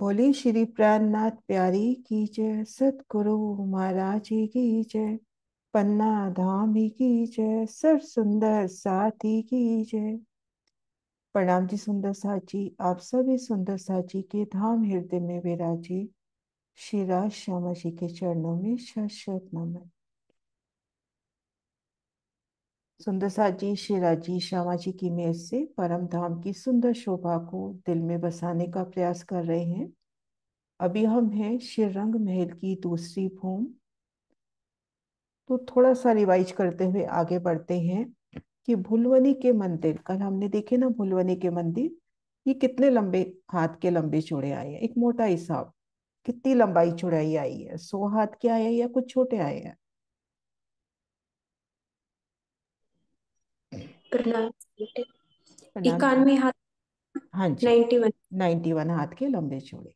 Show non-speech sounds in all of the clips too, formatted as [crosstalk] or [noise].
बोले श्री प्राणनाथ प्यारी की जय सतगुरु महाराज की जय पन्ना धाम की जय सर सुंदर साथी की जय प्रणाम जी सुंदर साची आप सभी सुंदर साची के धाम हृदय में विराजी श्री राज श्यामा जी के चरणों में शत नमन सुंदरसा जी श्री राजीव श्यामा जी की मेहर से परम धाम की सुंदर शोभा को दिल में बसाने का प्रयास कर रहे हैं अभी हम हैं श्रीरंग महल की दूसरी भूम तो थोड़ा सा रिवाइज करते हुए आगे बढ़ते हैं कि भुलवनी के मंदिर कल हमने देखे ना भुलवनी के मंदिर ये कितने लंबे हाथ के लंबे चौड़े आए हैं एक मोटा हिसाब कितनी लंबाई चौड़ाई आई है सौ हाथ के आए हैं या कुछ छोटे आए हैं हाथ हाँ जी हाथ के लंबे चौड़े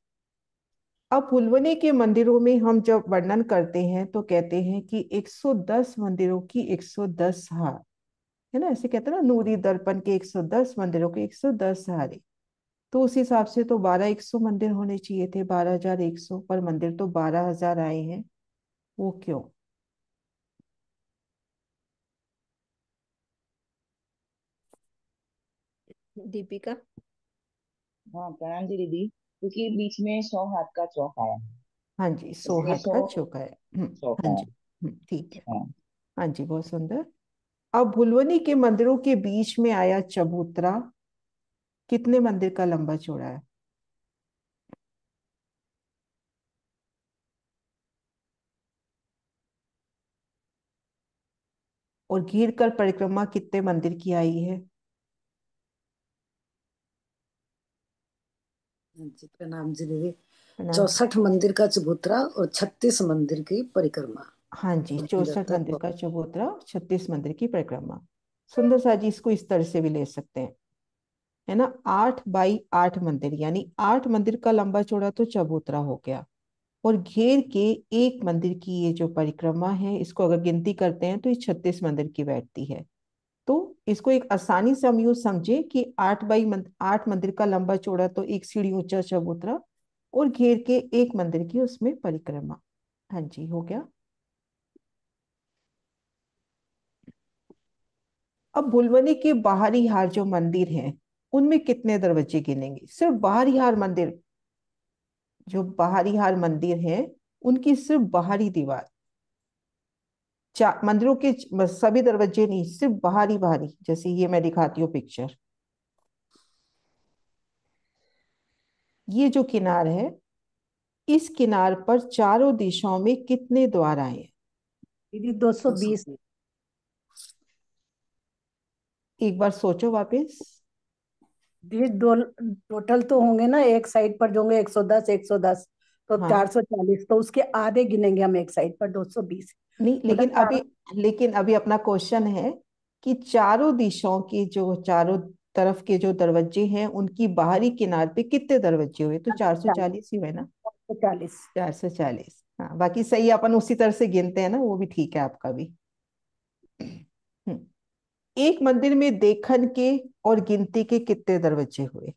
अब पुलवने के मंदिरों में हम जब वर्णन करते हैं तो कहते हैं कि 110 मंदिरों की 110 हार है ना ऐसे कहते हैं ना नूरी दर्पण के 110 मंदिरों के 110 हारे तो उस हिसाब से तो 12 100 मंदिर होने चाहिए थे 12100 पर मंदिर तो 12000 आए हैं वो क्यों दीपिका हाँ प्रणाम जी दीदी क्योंकि बीच में सौ हाथ का चौक आया हाँ जी सौ हाथ का चौक आया हम्म, हाँ जी हम्म, ठीक है हाँ।, हाँ, जी बहुत सुंदर अब भुलवनी के मंदिरों के बीच में आया चबूतरा कितने मंदिर का लंबा चौड़ा है और घीर कर परिक्रमा कितने मंदिर की आई है प्रणाम जी दीदी चौसठ मंदिर का चबूतरा और छत्तीस मंदिर की परिक्रमा हाँ जी तो चौसठ मंदिर का चबूतरा छत्तीस मंदिर की परिक्रमा सुंदर सा जी इसको इस तरह से भी ले सकते हैं है ना आठ बाई आठ मंदिर यानी आठ मंदिर का लंबा चौड़ा तो चबूतरा हो गया और घेर के एक मंदिर की ये जो परिक्रमा है इसको अगर गिनती करते हैं तो ये छत्तीस मंदिर की बैठती है इसको एक आसानी से हम यू समझे कि आठ बाई मंद, आठ मंदिर का लंबा चौड़ा तो एक सीढ़ी ऊंचा चबूतरा और घेर के एक मंदिर की उसमें परिक्रमा हाँ जी हो गया अब बुलवनी के बाहरी हार जो मंदिर हैं उनमें कितने दरवाजे गिनेंगे सिर्फ बाहरी हार मंदिर जो बाहरी हार मंदिर है उनकी सिर्फ बाहरी दीवार मंदिरों के सभी दरवाजे नहीं सिर्फ बाहरी बाहरी जैसे ये मैं दिखाती हूँ पिक्चर ये जो किनार है इस किनार पर चारों दिशाओं में कितने द्वार आए दीदी दो सौ बीस एक बार सोचो वापस दीदी टोटल तो होंगे ना एक साइड पर जो होंगे एक सौ दस एक सौ दस तो हाँ। चार सौ चालीस तो उसके आधे गिनेंगे हम एक साइड पर दो सौ बीस नहीं तो लेकिन तो अभी लेकिन अभी अपना क्वेश्चन है कि चारों दिशाओं के जो चारों तरफ के जो दरवाजे हैं उनकी बाहरी किनार पे कितने दरवाजे हुए तो चार सौ चालीस ही हुए ना चालीस चार सौ चालीस हाँ बाकी सही अपन उसी तरह से गिनते हैं ना वो भी ठीक है आपका भी हम्म। एक मंदिर में देखन के और गिनती के कितने दरवाजे हुए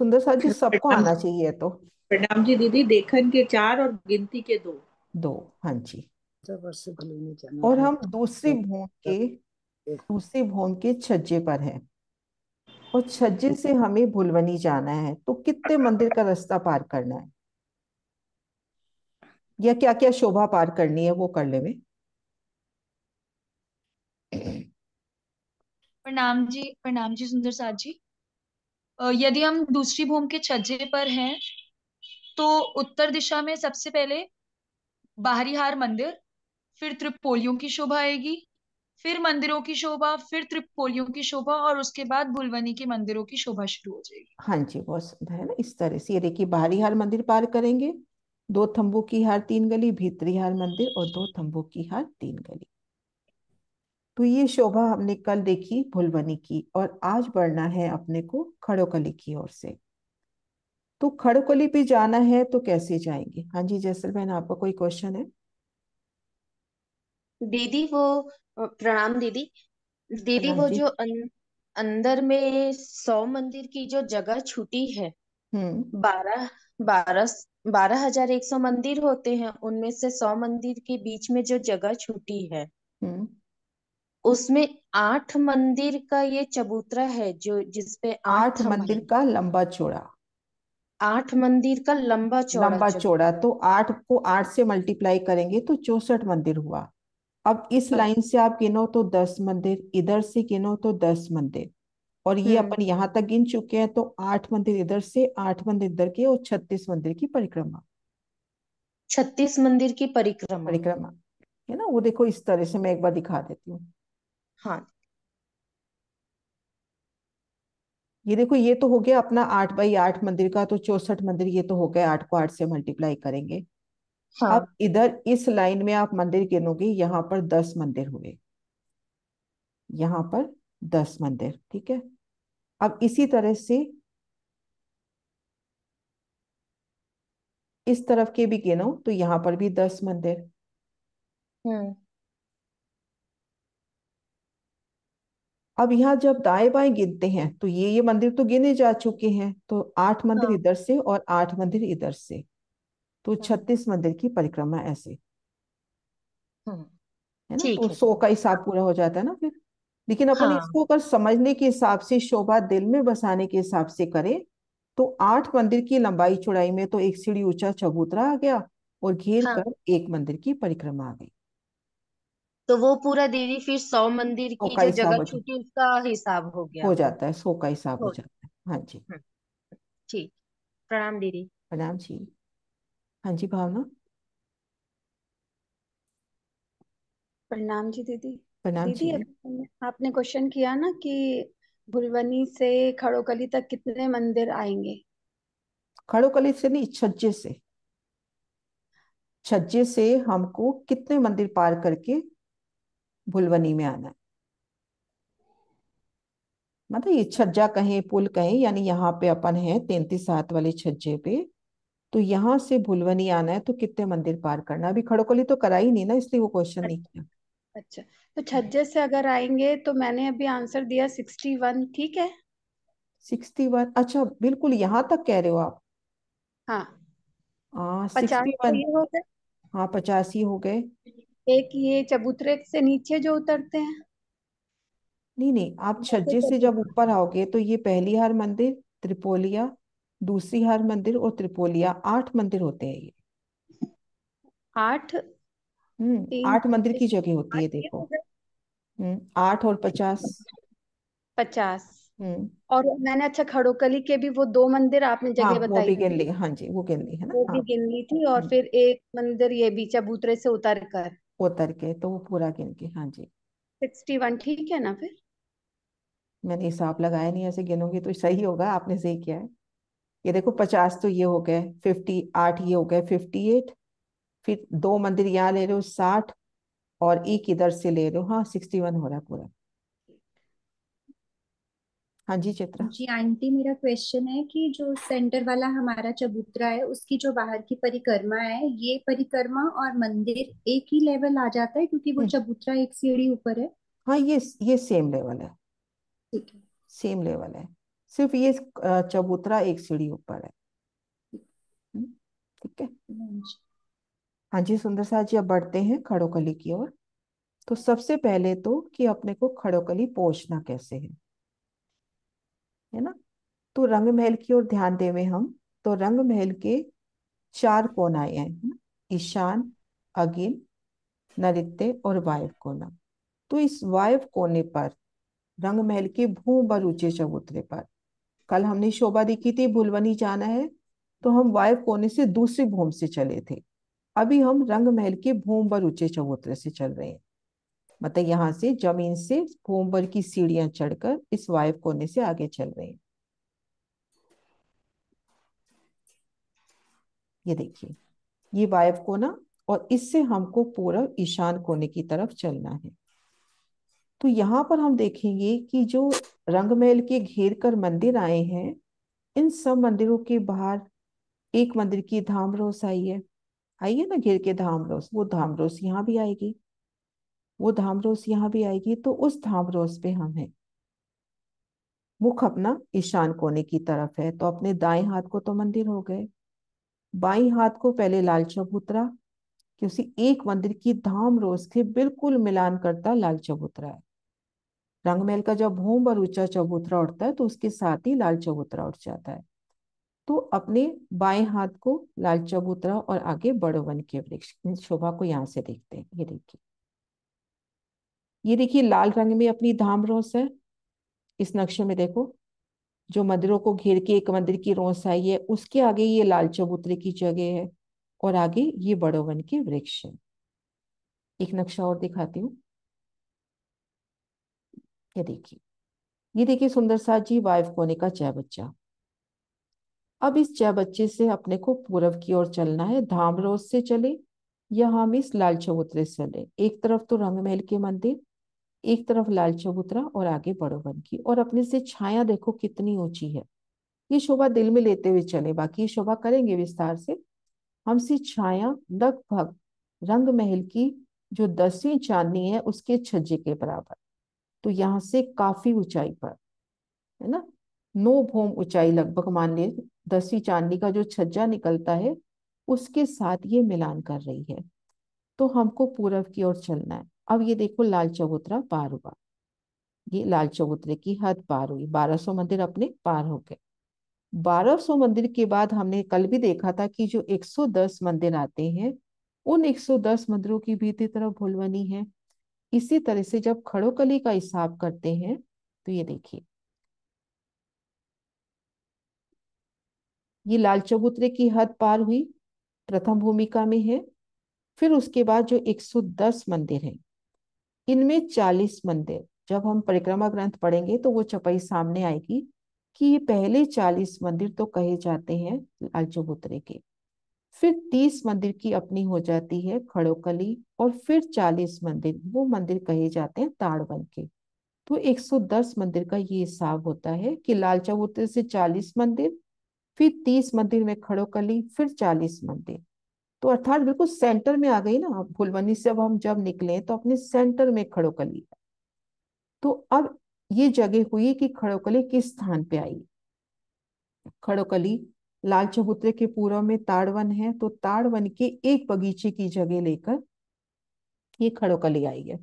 सुंदर साहब जी सबको आना चाहिए तो प्रणाम जी दीदी देखन के चार और गिनती के दो दो हाँ जी और हम दूसरी भोन के दूसरी भोन के छज्जे पर हैं और छज्जे से हमें भुलवनी जाना है तो कितने अच्छा। मंदिर का रास्ता पार करना है या क्या क्या शोभा पार करनी है वो कर ले में प्रणाम जी प्रणाम जी सुंदर साहब जी यदि हम दूसरी भूमि के छज्जे पर हैं तो उत्तर दिशा में सबसे पहले बाहरी हार मंदिर फिर त्रिपोलियों की शोभा आएगी फिर मंदिरों की शोभा फिर त्रिपोलियों की शोभा और उसके बाद भुलवनी के मंदिरों की शोभा शुरू हो जाएगी हाँ जी बहुत सुंदर है ना इस तरह से ये देखिए बाहरी हार मंदिर पार करेंगे दो थम्बों की हार तीन गली भीतरी हार मंदिर और दो थम्बों की हार तीन गली तो ये शोभा हमने कल देखी भुलवनी की और आज बढ़ना है अपने को खड़ोकली की ओर से तो खड़ोकली पे जाना है तो कैसे जाएंगे हाँ जी जैसल बहन आपका कोई क्वेश्चन है दीदी वो प्रणाम दीदी दीदी वो जो अं, अंदर में सौ मंदिर की जो जगह छूटी है हम्म। बारह बारह बारह हजार एक सौ मंदिर होते हैं उनमें से सौ मंदिर के बीच में जो जगह छूटी है हम्म। उसमें आठ मंदिर का ये चबूतरा है जो जिसपे आठ मंदिर का लंबा चौड़ा आठ मंदिर का लंबा चौड़ा लंबा चौड़ा तो आठ को आठ से मल्टीप्लाई करेंगे तो चौसठ मंदिर हुआ अब इस लाइन से आप गिनो तो दस मंदिर इधर से गिनो तो दस मंदिर और ये हम्म। अपन यहाँ तक गिन चुके हैं तो आठ मंदिर इधर से आठ मंदिर इधर के और छत्तीस मंदिर की परिक्रमा छत्तीस मंदिर की परिक्रमा परिक्रमा है ना वो देखो इस तरह से मैं एक बार दिखा देती हूँ हाँ ये देखो ये तो हो गया अपना आठ बाई आठ मंदिर का तो चौसठ मंदिर ये तो हो गया आठ को आठ से मल्टीप्लाई करेंगे हाँ अब इधर इस लाइन में आप मंदिर गिनोगे यहाँ पर दस मंदिर हुए यहाँ पर दस मंदिर ठीक है अब इसी तरह से इस तरफ के भी गिनो तो यहाँ पर भी दस मंदिर हम्म अब यहाँ जब दाए बाएं गिनते हैं तो ये ये मंदिर तो गिने जा चुके हैं तो आठ मंदिर हाँ। इधर से और आठ मंदिर इधर से तो हाँ। छत्तीस मंदिर की परिक्रमा ऐसे हाँ। है ना तो सौ का हिसाब पूरा हो जाता है ना फिर लेकिन अपन हाँ। इसको अगर समझने के हिसाब से शोभा दिल में बसाने के हिसाब से करें तो आठ मंदिर की लंबाई चौड़ाई में तो एक सीढ़ी ऊंचा चबूतरा आ गया और घेर हाँ। कर एक मंदिर की परिक्रमा आ गई तो वो पूरा देवी फिर सौ मंदिर की जो जगह हो छूटी उसका हिसाब हो गया हो जाता है सौ का हिसाब हो जाता है हाँ जी हम्म, ठीक प्रणाम दीदी प्रणाम जी हाँ जी भावना प्रणाम जी दीदी प्रणाम दीदी जी आपने क्वेश्चन किया ना कि भुलवनी से खड़ोकली तक कितने मंदिर आएंगे खड़ोकली से नहीं छज्जे से छज्जे से हमको कितने मंदिर पार करके भुलवनी में आना है मतलब ये छज्जा कहें पुल कहें यानी यहाँ पे अपन है तैंतीस सात वाले छज्जे पे तो यहाँ से भुलवनी आना है तो कितने मंदिर पार करना अभी खड़कोली तो करा ही नहीं ना इसलिए वो क्वेश्चन अच्छा, नहीं किया अच्छा तो छज्जे से अगर आएंगे तो मैंने अभी आंसर दिया सिक्सटी वन ठीक है सिक्सटी वन अच्छा बिल्कुल यहाँ तक कह रहे हो आप हाँ आ, हाँ, 61 हाँ पचासी हो गए एक ये चबूतरे से नीचे जो उतरते हैं नहीं नहीं आप छज्जे से जब ऊपर आओगे तो ये पहली हर मंदिर त्रिपोलिया दूसरी हर मंदिर और त्रिपोलिया आठ मंदिर होते हैं ये आठ हम्म आठ मंदिर की जगह होती है देखो हम्म आठ और पचास पचास हम्म और मैंने अच्छा खड़ोकली के भी वो दो मंदिर आपने जगह हाँ बताई गिन ली हाँ जी वो गिन ली है ना वो भी हाँ। गिन ली थी और हम्म। फिर एक मंदिर ये भी चबूतरे से उतर कर उतर के तो वो पूरा गिन के हाँ जी सिक्सटी वन ठीक है ना फिर मैंने हिसाब लगाया नहीं ऐसे गिनोगे तो सही होगा आपने सही किया है ये देखो पचास तो ये हो गए फिफ्टी आठ ये हो गए फिफ्टी एट फिर दो मंदिर यहाँ ले रहे हो साठ और एक इधर से ले रहे हो हाँ सिक्सटी वन हो रहा है पूरा हाँ जी चित्रा जी आंटी मेरा क्वेश्चन है कि जो सेंटर वाला हमारा चबूतरा है उसकी जो बाहर की परिक्रमा है ये परिक्रमा और मंदिर एक ही लेवल आ जाता है क्योंकि वो हम्म। चबूतरा एक सीढ़ी ऊपर है हाँ ये ये सेम लेवल है ठीक है सेम लेवल है सिर्फ ये चबूतरा एक सीढ़ी ऊपर है ठीक हम्म, है हाँ, हाँ जी सुंदर साहब जी अब बढ़ते हैं खड़ोकली की ओर तो सबसे पहले तो कि अपने को खड़ोकली पहुंचना कैसे है है ना तो रंग महल की ओर ध्यान देवे हम तो रंग महल के चार कोण आए हैं ईशान अगिन नृत्य और वायव कोना तो इस वायव कोने पर रंग महल के भू बर ऊंचे चबूतरे पर कल हमने शोभा देखी थी भुलवनी जाना है तो हम वायव कोने से दूसरी भूम से चले थे अभी हम रंग महल के भूम बर ऊंचे चबूतरे से चल रहे हैं मतलब यहाँ से जमीन से भूम की सीढ़ियां चढ़कर इस वायव कोने से आगे चल रहे हैं ये देखिए ये वायव कोना और इससे हमको पूरा ईशान कोने की तरफ चलना है तो यहाँ पर हम देखेंगे कि जो रंगमहल के घेर कर मंदिर आए हैं इन सब मंदिरों के बाहर एक मंदिर की धाम रोस आई है आई है ना घेर के धाम रोस वो धाम रोस यहाँ भी आएगी वो धामरोस यहाँ भी आएगी तो उस धामरोस पे हम हैं मुख अपना ईशान कोने की तरफ है तो अपने दाएं हाथ को तो मंदिर हो गए बाई हाथ को पहले लाल चबूतरा कि उसी एक मंदिर की धाम रोज के बिल्कुल मिलान करता लाल चबूतरा है रंगमहल का जब भूम और ऊंचा चबूतरा उठता है तो उसके साथ ही लाल चबूतरा उठ जाता है तो अपने बाएं हाथ को लाल चबूतरा और आगे बड़ोवन के वृक्ष शोभा को यहाँ से देखते हैं ये देखिए ये देखिए लाल रंग में अपनी धाम रोस है इस नक्शे में देखो जो मंदिरों को घेर के एक मंदिर की रोस आई है उसके आगे ये लाल चबूतरे की जगह है और आगे ये बड़ोवन के वृक्ष है एक नक्शा और दिखाती हूँ ये देखिए ये देखिए सुंदर साथ जी वाइफ कोने का चय बच्चा अब इस चय बच्चे से अपने को पूर्व की ओर चलना है धाम रोज से चले या हम इस लाल चबूतरे से चले एक तरफ तो रंग महल के मंदिर एक तरफ लाल चबूतरा और आगे बड़ोबन की और अपने से छाया देखो कितनी ऊंची है ये शोभा दिल में लेते हुए चले बाकी ये शोभा करेंगे विस्तार से हमसी छाया लगभग रंग महल की जो दसवीं चांदनी है उसके छज्जे के बराबर तो यहाँ से काफी ऊंचाई पर है ना नो भोम ऊंचाई लगभग मान ले दसवीं चांदनी का जो छज्जा निकलता है उसके साथ ये मिलान कर रही है तो हमको पूरब की ओर चलना है अब ये देखो लाल चबूतरा पार हुआ ये लाल चबूतरे की हद पार हुई बारह सौ मंदिर अपने पार हो गए बारह सौ मंदिर के बाद हमने कल भी देखा था कि जो एक सौ दस मंदिर आते हैं उन एक सौ दस मंदिरों की भीतरी तरफ भूलवनी है इसी तरह से जब खड़ोकली का हिसाब करते हैं तो ये देखिए ये लाल चबूतरे की हद पार हुई प्रथम भूमिका में है फिर उसके बाद जो 110 मंदिर हैं इनमें चालीस मंदिर जब हम परिक्रमा ग्रंथ पढ़ेंगे तो वो चपाई सामने आएगी कि ये पहले चालीस मंदिर तो कहे जाते हैं लाल चबूतरे के फिर तीस मंदिर की अपनी हो जाती है खड़ोकली और फिर चालीस मंदिर वो मंदिर कहे जाते हैं ताड़वन के तो 110 मंदिर का ये हिसाब होता है कि लाल चबूतरे से 40 मंदिर फिर 30 मंदिर में खड़ोकली फिर 40 मंदिर तो अर्थात बिल्कुल सेंटर में आ गई ना फुलवनी से अब हम जब निकले तो अपने सेंटर में खड़ोकली तो अब ये जगह हुई कि खड़ोकली किस स्थान पे आई खड़ोकली लाल चबूतरे के पूर्व में ताड़वन है तो ताड़वन के एक बगीचे की जगह लेकर ये खड़ोकली आई है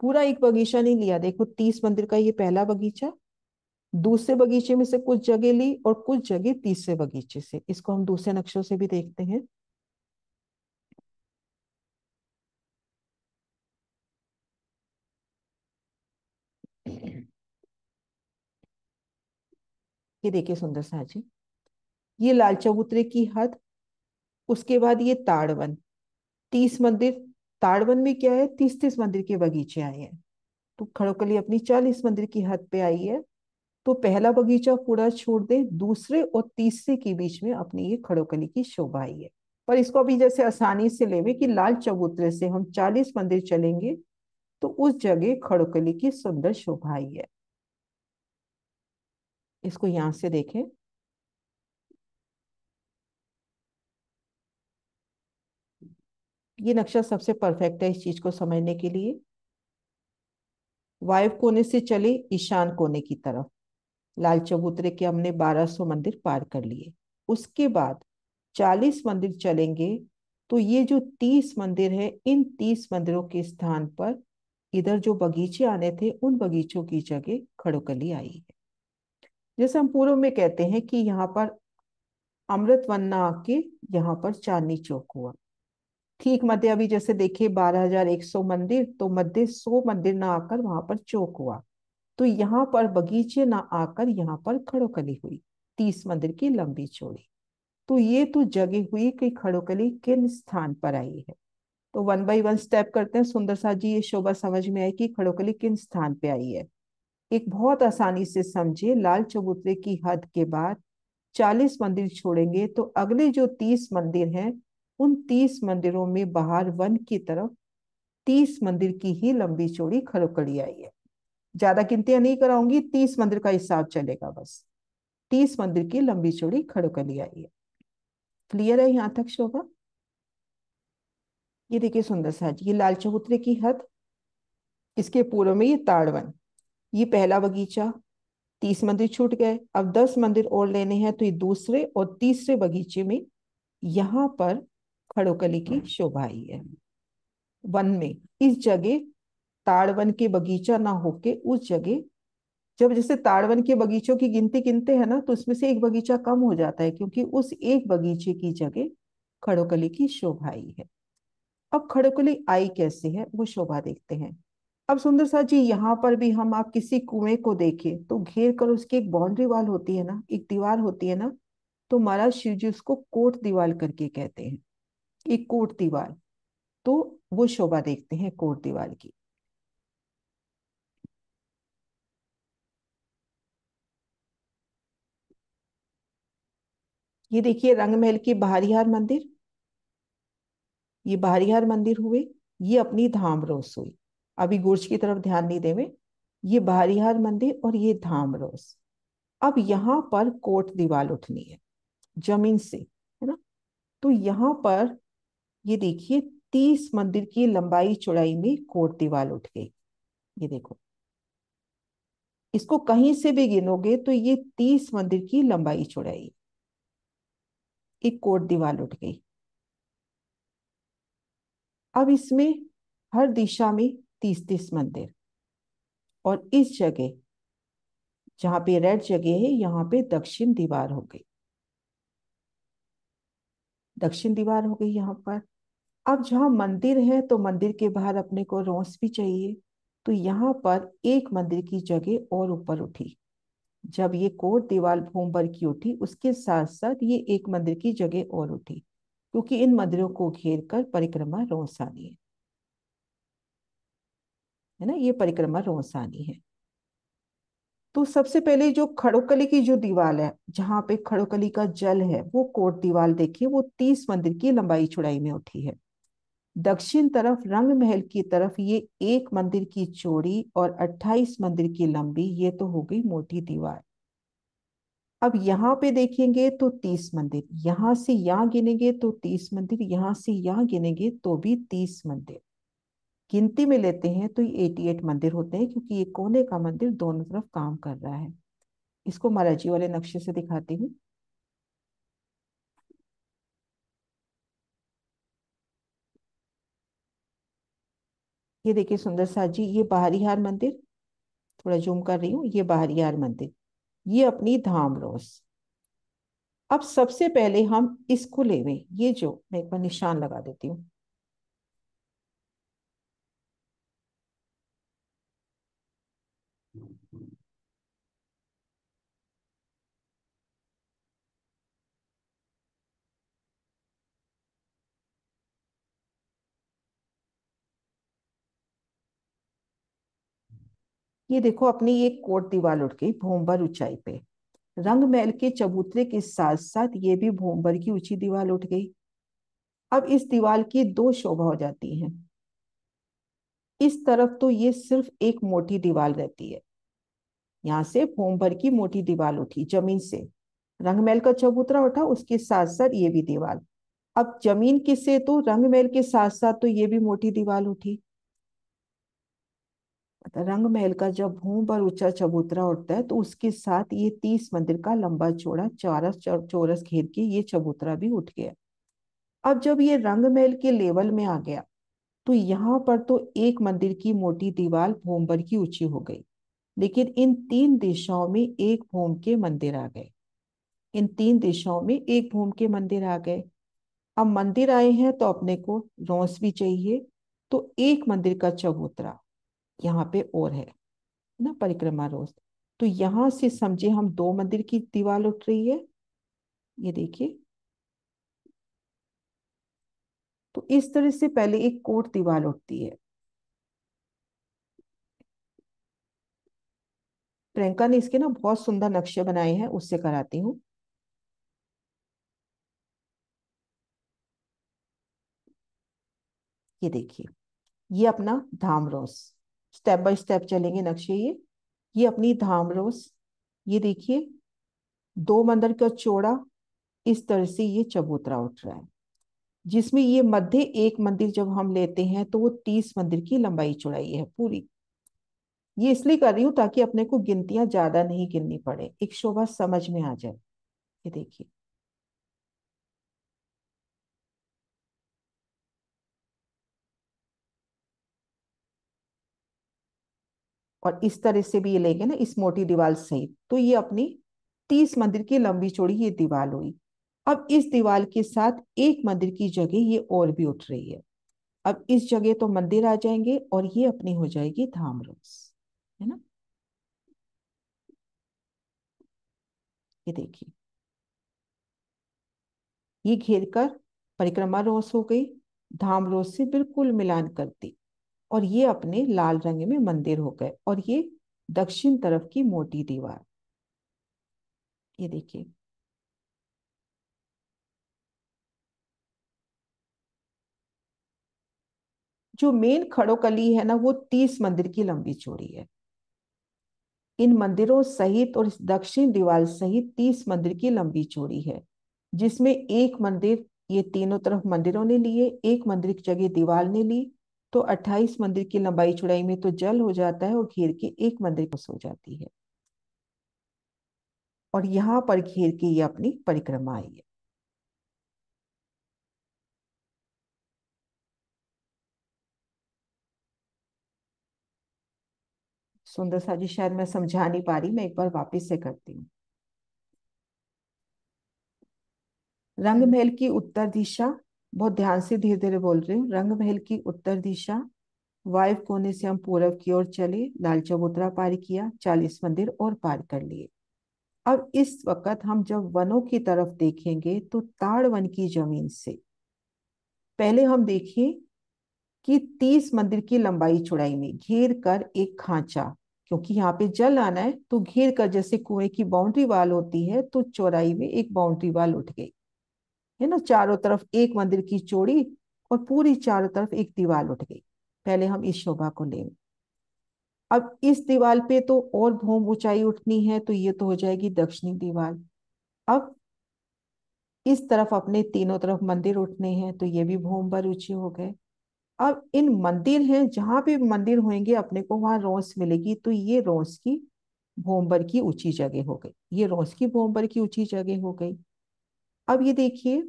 पूरा एक बगीचा नहीं लिया देखो तीस मंदिर का ये पहला बगीचा दूसरे बगीचे में से कुछ जगह ली और कुछ जगह तीसरे बगीचे से इसको हम दूसरे नक्शों से भी देखते हैं ये देखिए सुंदर शाह जी ये लाल चबूतरे की हद उसके बाद ये ताड़वन तीस मंदिर ताड़वन में क्या है तीस तीस मंदिर के बगीचे आए हैं तो खड़ोकली अपनी चालीस मंदिर की हद पे आई है तो पहला बगीचा पूरा छोड़ दे दूसरे और तीसरे के बीच में अपनी ये खड़ोकली की शोभा आई है पर इसको अभी जैसे आसानी से लेवे कि लाल चबूतरे से हम चालीस मंदिर चलेंगे तो उस जगह खड़ोकली की सुंदर शोभा आई है इसको यहां से देखें ये नक्शा सबसे परफेक्ट है इस चीज को समझने के लिए वायव कोने से चले ईशान कोने की तरफ लाल चबूतरे के हमने 1200 मंदिर पार कर लिए उसके बाद 40 मंदिर चलेंगे तो ये जो 30 मंदिर है इन 30 मंदिरों के स्थान पर इधर जो बगीचे आने थे उन बगीचों की जगह खड़ोकली आई है जैसे हम पूर्व में कहते हैं कि यहाँ पर वन्ना आके यहाँ पर चांदनी चौक हुआ ठीक मध्य अभी जैसे देखिए 12,100 मंदिर तो मध्य 100 मंदिर ना आकर वहां पर चौक हुआ तो यहाँ पर बगीचे ना आकर यहाँ पर खड़ोकली हुई तीस मंदिर की लंबी चौड़ी तो ये तो जगह हुई कि खड़ोकली किन स्थान पर आई है तो वन बाई वन स्टेप करते हैं सुंदर साह जी ये शोभा समझ में आई कि खड़ोकली किन स्थान पे आई है एक बहुत आसानी से समझे लाल चबूतरे की हद के बाद चालीस मंदिर छोड़ेंगे तो अगले जो तीस मंदिर हैं उन तीस मंदिरों में बाहर वन की तरफ तीस मंदिर की ही लंबी चौड़ी खरोकड़ी आई है ज्यादा गिनतियां नहीं कराऊंगी तीस मंदिर का हिसाब चलेगा बस तीस मंदिर की लंबी चौड़ी खड़ोकली आई है क्लियर है यहाँ तक शोभा ये देखिए सुंदर साहब ये लाल चबूतरे की हद इसके पूर्व में ये ताड़वन ये पहला बगीचा तीस मंदिर छूट गए अब दस मंदिर और लेने हैं तो ये दूसरे और तीसरे बगीचे में यहाँ पर खड़ोकली की शोभा आई है वन में इस जगह ताड़वन के बगीचा ना होके उस जगह जब जैसे ताड़वन के बगीचों की गिनती गिनते हैं ना तो उसमें से एक बगीचा कम हो जाता है क्योंकि उस एक बगीचे की जगह खड़ोकली की शोभा आई है अब खड़ोकली आई कैसे है वो शोभा देखते हैं अब सुंदर सा जी यहाँ पर भी हम आप किसी कुएं को देखें तो घेर कर उसकी एक बाउंड्री वाल होती है ना एक दीवार होती है ना तो महाराज शिव जी उसको कोट दीवार करके कहते हैं एक कोट दीवार तो वो शोभा देखते हैं कोट दीवार की ये देखिए रंगमहल की बहारिहार मंदिर ये बहारिहार मंदिर हुए ये अपनी धाम रोस हुई अभी गुर्ज की तरफ ध्यान नहीं देवे ये बारिहार मंदिर और ये धाम रोस अब यहाँ पर कोट दीवार उठनी है जमीन से है ना तो यहाँ पर ये देखिए तीस मंदिर की लंबाई चौड़ाई में कोट दीवार उठ गई ये देखो इसको कहीं से भी गिनोगे तो ये तीस मंदिर की लंबाई चौड़ाई एक कोट दीवार उठ गई अब इसमें हर दिशा में तीस तीस मंदिर और इस जगह जहां पे रेड जगह है यहाँ पे दक्षिण दीवार हो गई दक्षिण दीवार हो गई यहाँ पर अब जहां मंदिर है तो मंदिर के बाहर अपने को रोस भी चाहिए तो यहाँ पर एक मंदिर की जगह और ऊपर उठी जब ये कोर दीवार भूमबर की उठी उसके साथ साथ ये एक मंदिर की जगह और उठी क्योंकि इन मंदिरों को घेर कर परिक्रमा रोस आनी है है ना ये परिक्रमा रोहसानी है तो सबसे पहले जो खड़ोकली की जो दीवार है जहां पे खड़ोकली का जल है वो कोट दीवार देखिए वो तीस मंदिर की लंबाई चौड़ाई में उठी है दक्षिण तरफ रंग महल की तरफ ये एक मंदिर की चौड़ी और अट्ठाईस मंदिर की लंबी ये तो हो गई मोटी दीवार अब यहाँ पे देखेंगे तो तीस मंदिर यहां से यहाँ गिनेंगे तो तीस मंदिर यहाँ से यहाँ गिनेंगे तो भी तीस मंदिर गिनती में लेते हैं तो ये 88 मंदिर होते हैं क्योंकि ये कोने का मंदिर दोनों तरफ काम कर रहा है इसको महाराजी वाले नक्शे से दिखाती हूँ ये देखिए सुंदर साहब जी ये बाहरीहार मंदिर थोड़ा जूम कर रही हूँ ये बाहरीहार मंदिर ये अपनी धाम रोस अब सबसे पहले हम इसको हुए ये जो मैं एक बार निशान लगा देती हूँ ये देखो अपनी एक कोट दीवार उठ गई भोंबर ऊंचाई पे रंग महल के चबूतरे के साथ साथ ये भी भोंबर की ऊंची दीवार उठ गई अब इस दीवार की दो शोभा हो जाती है इस तरफ तो ये सिर्फ एक मोटी दीवार रहती है यहां से भोंबर की मोटी दीवार उठी जमीन से रंगमहल का चबूतरा उठा उसके साथ साथ ये भी दीवार अब जमीन किससे तो रंगमहल के साथ साथ तो ये भी मोटी दीवार उठी मतलब रंग महल का जब भूम पर ऊंचा चबूतरा उठता है तो उसके साथ ये तीस मंदिर का लंबा चौड़ा चौरस चौरस घेर के ये चबूतरा भी उठ गया अब जब ये रंग महल के लेवल में आ गया तो यहाँ पर तो एक मंदिर की मोटी दीवार भोमबर की ऊंची हो गई लेकिन इन तीन दिशाओं में एक भूम के मंदिर आ गए इन तीन दिशाओं में एक भूम के मंदिर आ गए अब मंदिर आए हैं तो अपने को रोस भी चाहिए तो एक मंदिर का चबूतरा यहाँ पे और है ना परिक्रमा रोज तो यहाँ से समझे हम दो मंदिर की दीवार उठ रही है ये देखिए तो इस तरह से पहले एक कोट दीवार उठती है प्रियंका ने इसके ना बहुत सुंदर नक्शे बनाए हैं उससे कराती हूँ ये देखिए ये अपना धाम रोस स्टेप बाय स्टेप चलेंगे नक्शे ये ये अपनी धाम रोज ये देखिए दो मंदिर का चौड़ा इस तरह से ये चबूतरा उठ रहा है जिसमें ये मध्य एक मंदिर जब हम लेते हैं तो वो तीस मंदिर की लंबाई चौड़ाई है पूरी ये इसलिए कर रही हूं ताकि अपने को गिनतियां ज्यादा नहीं गिननी पड़े एक शोभा समझ में आ जाए ये देखिए और इस तरह से भी ये लेंगे ना इस मोटी दीवार सहित तो ये अपनी तीस मंदिर की लंबी चौड़ी ये दीवार हुई अब इस दीवार के साथ एक मंदिर की जगह ये और भी उठ रही है अब इस जगह तो मंदिर आ जाएंगे और ये अपनी हो जाएगी धाम रस है ना ये देखिए ये घेर कर परिक्रमा रोस हो गई धाम रोस से बिल्कुल मिलान करती और ये अपने लाल रंग में मंदिर हो गए और ये दक्षिण तरफ की मोटी दीवार ये देखिए जो मेन खड़ोकली है ना वो तीस मंदिर की लंबी चौड़ी है इन मंदिरों सहित और दक्षिण दीवार सहित तीस मंदिर की लंबी चौड़ी है जिसमें एक मंदिर ये तीनों तरफ मंदिरों ने लिए एक मंदिर की जगह दीवार ने ली तो 28 मंदिर की लंबाई चौड़ाई में तो जल हो जाता है और घेर के एक मंदिर को सो जाती है और यहां पर घेर के ये अपनी परिक्रमा आई है सुंदर सा जी शायद मैं समझा नहीं पा रही मैं एक बार वापस से करती हूँ रंगमहल की उत्तर दिशा बहुत ध्यान से धीरे धीरे बोल रही हूँ रंग महल की उत्तर दिशा वायव कोने से हम पूरब की ओर चले लाल चबूतरा पार किया चालीस मंदिर और पार कर लिए अब इस वक्त हम जब वनों की तरफ देखेंगे तो ताड़ वन की जमीन से पहले हम देखें कि तीस मंदिर की लंबाई चौड़ाई में घेर कर एक खांचा क्योंकि यहाँ पे जल आना है तो घेर कर जैसे कुएं की बाउंड्री वाल होती है तो चौड़ाई में एक बाउंड्री वाल उठ गई है ना चारों तरफ एक मंदिर की चोड़ी और पूरी चारों तरफ एक दीवार उठ गई पहले हम इस शोभा को लें अब इस दीवार पे तो और भूम ऊंचाई उठनी है तो ये तो हो जाएगी दक्षिणी दीवार अब इस तरफ अपने तीनों तरफ मंदिर उठने हैं तो ये भी भूम भर ऊंचे हो गए अब इन मंदिर हैं जहां भी मंदिर होंगे अपने को वहां रोस मिलेगी तो ये रोस की भोम्बर की ऊंची जगह हो गई ये रोस की भोम्बर की ऊंची जगह हो गई अब ये देखिए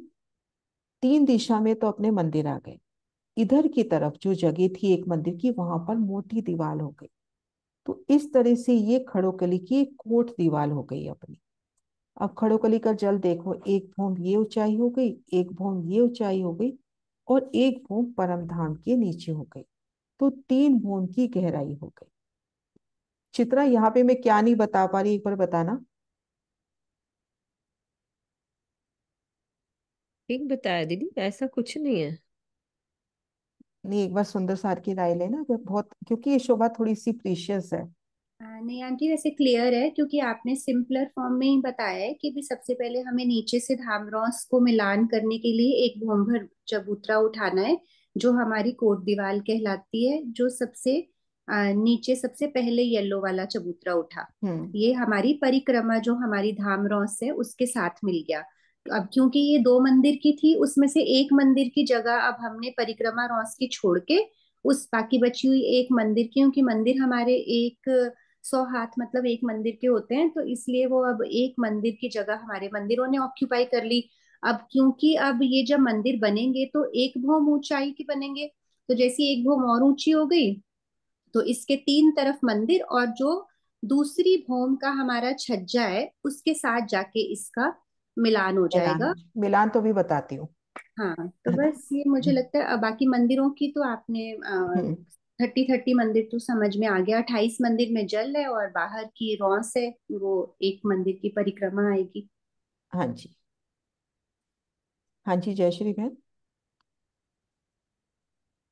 तीन दिशा में तो अपने मंदिर आ गए इधर की तरफ जो जगह थी एक मंदिर की वहां पर मोटी दीवार हो गई तो इस तरह से ये खड़ोकली की कोट दीवार हो गई अपनी अब खड़ोकली का जल देखो एक भूम ये ऊंचाई हो गई एक भूम ये ऊंचाई हो गई और एक भूम परम धाम के नीचे हो गई तो तीन भूम की गहराई हो गई चित्रा यहाँ पे मैं क्या नहीं बता पा रही एक बार बताना ठीक बताया दीदी ऐसा कुछ नहीं है नहीं एक बार सुंदर सार की राय लेना बहुत क्योंकि ये शोभा थोड़ी सी प्रीशियस है नहीं आंटी वैसे क्लियर है क्योंकि आपने सिंपलर फॉर्म में ही बताया है कि भी सबसे पहले हमें नीचे से धाम रॉस को मिलान करने के लिए एक भोंभर चबूतरा उठाना है जो हमारी कोट दीवाल कहलाती है जो सबसे नीचे सबसे पहले येलो वाला चबूतरा उठा हम्म। ये हमारी परिक्रमा जो हमारी धाम रॉस है उसके साथ मिल गया अब क्योंकि ये दो मंदिर की थी उसमें से एक मंदिर की जगह अब हमने परिक्रमा रौस की छोड़ के उस बाकी बची हुई एक मंदिर की क्योंकि मंदिर हमारे एक सौ हाथ मतलब एक मंदिर के होते हैं तो इसलिए वो अब एक मंदिर की जगह हमारे मंदिरों ने ऑक्यूपाई कर ली अब क्योंकि अब ये जब मंदिर बनेंगे तो एक भौम ऊंचाई के बनेंगे तो जैसी एक भौम और ऊंची हो गई तो इसके तीन तरफ मंदिर और जो दूसरी भौम का हमारा छज्जा है उसके साथ जाके इसका मिलान हो जाएगा मिलान तो भी बताती हूँ हाँ तो बस ये मुझे हम्म। लगता है बाकी मंदिरों की तो आपने हम्म। थर्टी थर्टी मंदिर तो समझ में आ गया अट्ठाईस मंदिर में जल है और बाहर की रौस है वो एक मंदिर की परिक्रमा आएगी हाँ जी हाँ जी जय श्री बहन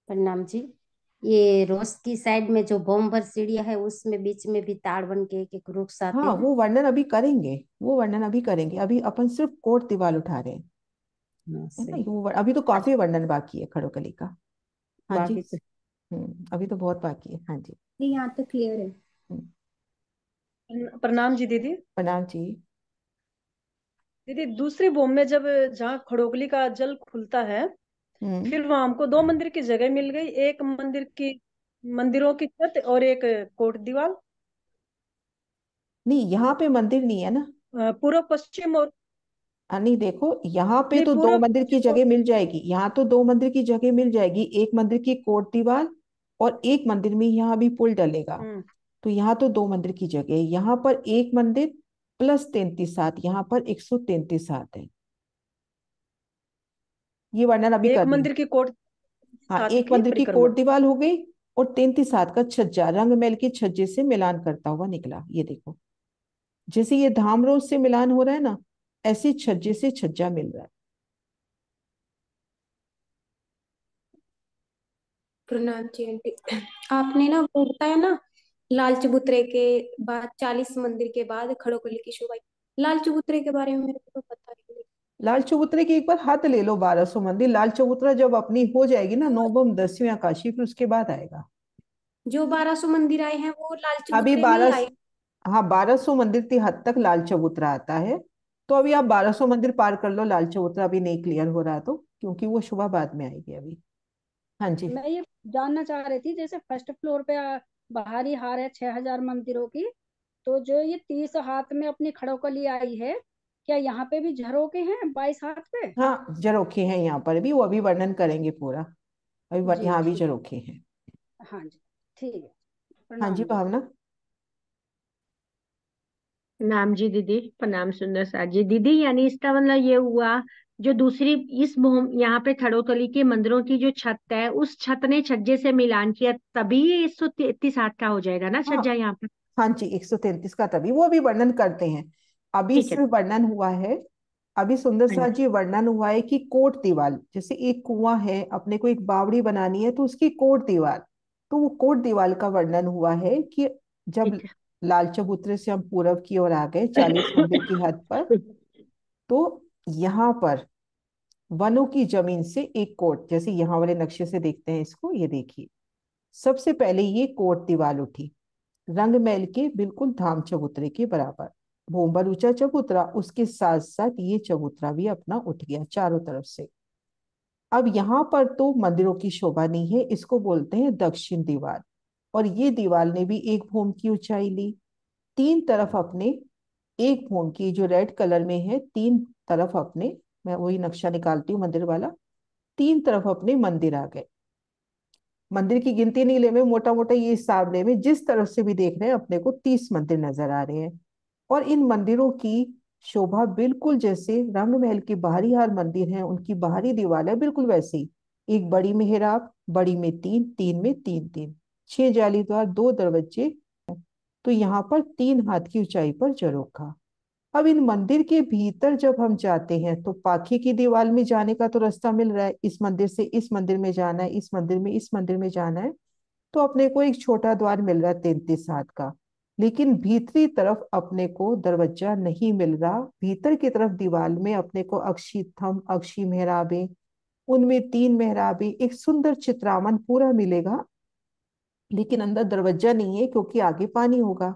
प्रणाम जी ये रोस की साइड में जो बॉम्बर सीढ़िया है उसमें बीच में भी ताड़ बन के एक एक रुख आते हाँ वो वर्णन अभी करेंगे वो वर्णन अभी करेंगे अभी अपन सिर्फ कोट दीवार उठा रहे हैं हाँ, वो अभी तो काफी वर्णन बाकी है खड़ोकली का हाँ जी बाकी तो हम्म अभी तो बहुत बाकी है हाँ जी नहीं यहाँ तो क्लियर है हम्म। प्रणाम जी दीदी प्रणाम जी दीदी दूसरे बोम में जब जहाँ खड़ोगली का जल खुलता है हम्म। फिर वहां हमको दो मंदिर की जगह मिल गई एक मंदिर की मंदिरों की छत और एक कोट दीवार नहीं यहाँ पे मंदिर नहीं है ना पूर्व पश्चिम और नहीं देखो यहाँ पे तो दो मंदिर की जगह मिल जाएगी यहाँ तो दो मंदिर की जगह मिल जाएगी एक मंदिर की कोट दीवार और एक मंदिर में यहाँ भी पुल डलेगा हम्म। तो यहाँ तो दो मंदिर की जगह है यहाँ पर एक मंदिर प्लस तैतीस सात यहाँ पर एक सौ तैतीस सात है ये वर्णन अभी कर मंदिर की कोट हाँ एक मंदिर की कोट दीवार हो गई और सात का छज्जा मेल के छज्जे से मिलान करता हुआ निकला ये देखो जैसे ये धाम रोज से मिलान हो रहा है ना ऐसे छज्जे से छज्जा मिल रहा है प्रणाम जी आंटी आपने ना वो बताया ना लाल चबूतरे के बाद चालीस मंदिर के बाद खड़ोकली की शोभा लाल चबूतरे के बारे में मेरे को तो पता लाल चबूतरे की एक बार हाथ ले लो बारह सौ मंदिर लाल चबूतरा जब अपनी हो जाएगी ना नौबम दसवीं आकाशी फिर उसके बाद आएगा जो बारह सौ मंदिर आए हैं वो लाल अभी बारह हाँ बारह सौ मंदिर की हद तक लाल चबूतरा आता है तो अभी आप बारह सौ मंदिर पार कर लो लाल चबूतरा अभी नहीं क्लियर हो रहा तो क्योंकि वो सुबह बाद में आएगी अभी हाँ जी मैं ये जानना चाह रही थी जैसे फर्स्ट फ्लोर पे बाहरी हार है छह हजार मंदिरों की तो जो ये तीस हाथ में अपनी खड़ों के लिए आई है क्या यहाँ पे भी झरोके हैं बाईस हाथ पे हाँ झरोखे हैं यहाँ पर भी वो अभी वर्णन करेंगे पूरा अभी यहाँ भी झरोखे हैं हाँ जी ठीक है हाँ जी भावना नाम जी दीदी प्रणाम सुंदर सा जी दीदी यानी इसका मतलब ये हुआ जो दूसरी इस यहाँ पे थड़ोतली के मंदिरों की जो छत है उस छत ने छज्जे से मिलान किया तभी ये एक सौ तैतीस हाथ का हो जाएगा ना हाँ। छज्जा यहाँ पर हाँ जी एक सौ तैतीस का तभी वो भी वर्णन करते हैं अभी इसमें वर्णन हुआ है अभी सुंदर हाँ साहब जी वर्णन हुआ है कि कोट दीवार जैसे एक कुआं है अपने को एक बावड़ी बनानी है तो उसकी कोट दीवार तो वो कोट दीवार का वर्णन हुआ है कि जब लाल चबूतरे से हम पूरब की ओर आ गए चालीस [laughs] मंदिर की हद पर तो यहाँ पर वनों की जमीन से एक कोट जैसे यहाँ वाले नक्शे से देखते हैं इसको ये देखिए सबसे पहले ये कोट दीवार उठी रंग मैल के बिल्कुल धाम चबूतरे के बराबर भोंबर ऊंचा चबूतरा उसके साथ साथ ये चबूतरा भी अपना उठ गया चारों तरफ से अब यहाँ पर तो मंदिरों की शोभा नहीं है इसको बोलते हैं दक्षिण दीवार और ये दीवार ने भी एक भूम की ऊंचाई ली तीन तरफ अपने एक भूम की जो रेड कलर में है तीन तरफ अपने मैं वही नक्शा निकालती हूँ मंदिर वाला तीन तरफ अपने मंदिर आ गए मंदिर की गिनती नहीं ले में मोटा मोटा ये हिसाब ले में जिस तरफ से भी देख रहे हैं अपने को तीस मंदिर नजर आ रहे हैं और इन मंदिरों की शोभा बिल्कुल जैसे रंग महल के बाहरी हार मंदिर हैं उनकी बाहरी दीवारें बिल्कुल वैसी एक बड़ी मेहराब बड़ी में तीन तीन में तीन तीन छह जाली द्वार दो दरवाजे तो यहाँ पर तीन हाथ की ऊंचाई पर जरोखा अब इन मंदिर के भीतर जब हम जाते हैं तो पाखी की दीवार में जाने का तो रास्ता मिल रहा है इस मंदिर से इस मंदिर में जाना है इस मंदिर में इस मंदिर में जाना है तो अपने को एक छोटा द्वार मिल रहा है तैतीस हाथ का लेकिन भीतरी तरफ अपने को दरवाजा नहीं मिल रहा भीतर की तरफ दीवार में अपने को अक्षी थम अक्षी मेहराबे उनमें तीन मेहराबे एक सुंदर चित्रामन पूरा मिलेगा लेकिन अंदर दरवाजा नहीं है क्योंकि आगे पानी होगा